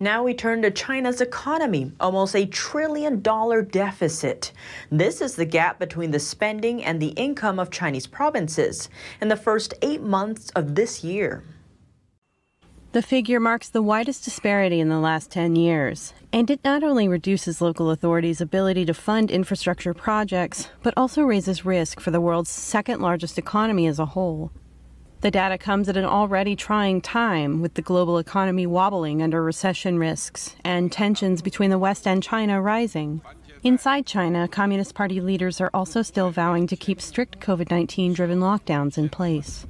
Now we turn to China's economy, almost a trillion dollar deficit. This is the gap between the spending and the income of Chinese provinces in the first eight months of this year. The figure marks the widest disparity in the last 10 years, and it not only reduces local authorities' ability to fund infrastructure projects, but also raises risk for the world's second largest economy as a whole. The data comes at an already trying time, with the global economy wobbling under recession risks and tensions between the West and China rising. Inside China, Communist Party leaders are also still vowing to keep strict COVID 19 driven lockdowns in place.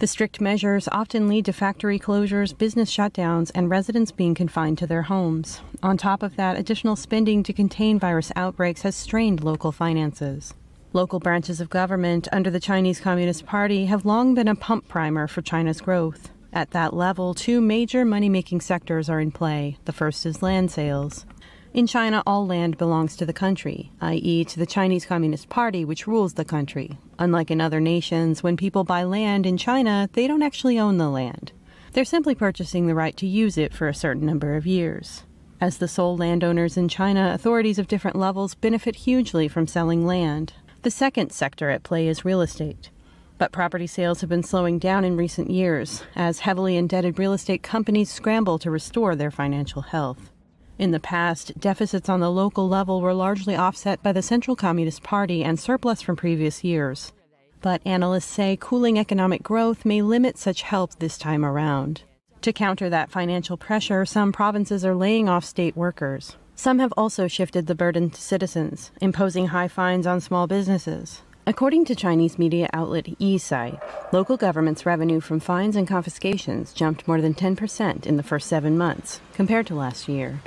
The strict measures often lead to factory closures, business shutdowns, and residents being confined to their homes. On top of that, additional spending to contain virus outbreaks has strained local finances. Local branches of government under the Chinese Communist Party have long been a pump primer for China's growth. At that level, two major money making sectors are in play. The first is land sales. In China, all land belongs to the country, i.e., to the Chinese Communist Party, which rules the country. Unlike in other nations, when people buy land in China, they don't actually own the land. They're simply purchasing the right to use it for a certain number of years. As the sole landowners in China, authorities of different levels benefit hugely from selling land. The second sector at play is real estate. But property sales have been slowing down in recent years as heavily indebted real estate companies scramble to restore their financial health. In the past, deficits on the local level were largely offset by the Central Communist Party and surplus from previous years. But analysts say cooling economic growth may limit such help this time around. To counter that financial pressure, some provinces are laying off state workers. Some have also shifted the burden to citizens, imposing high fines on small businesses. According to Chinese media outlet eSite, local government's revenue from fines and confiscations jumped more than 10% in the first seven months, compared to last year.